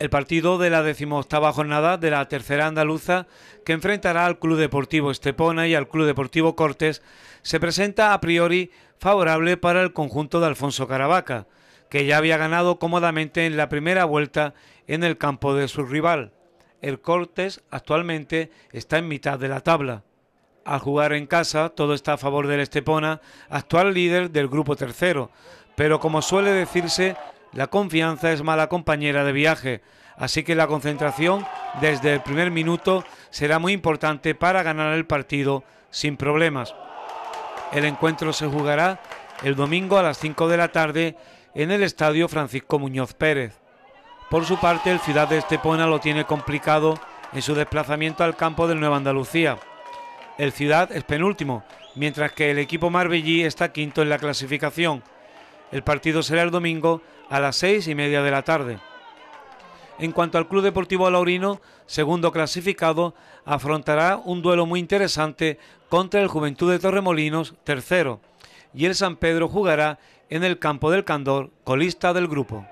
El partido de la decimoctava jornada de la tercera andaluza, que enfrentará al Club Deportivo Estepona y al Club Deportivo Cortes, se presenta a priori favorable para el conjunto de Alfonso Caravaca, que ya había ganado cómodamente en la primera vuelta en el campo de su rival. El Cortes actualmente está en mitad de la tabla. Al jugar en casa, todo está a favor del Estepona, actual líder del grupo tercero, pero como suele decirse, la confianza es mala compañera de viaje, así que la concentración desde el primer minuto será muy importante para ganar el partido sin problemas. El encuentro se jugará el domingo a las 5 de la tarde en el estadio Francisco Muñoz Pérez. Por su parte, el Ciudad de Estepona lo tiene complicado en su desplazamiento al campo del Nueva Andalucía. El Ciudad es penúltimo, mientras que el equipo marbellí está quinto en la clasificación. El partido será el domingo a las seis y media de la tarde. En cuanto al Club Deportivo Laurino, segundo clasificado, afrontará un duelo muy interesante contra el Juventud de Torremolinos, tercero, y el San Pedro jugará en el campo del Candor, colista del grupo.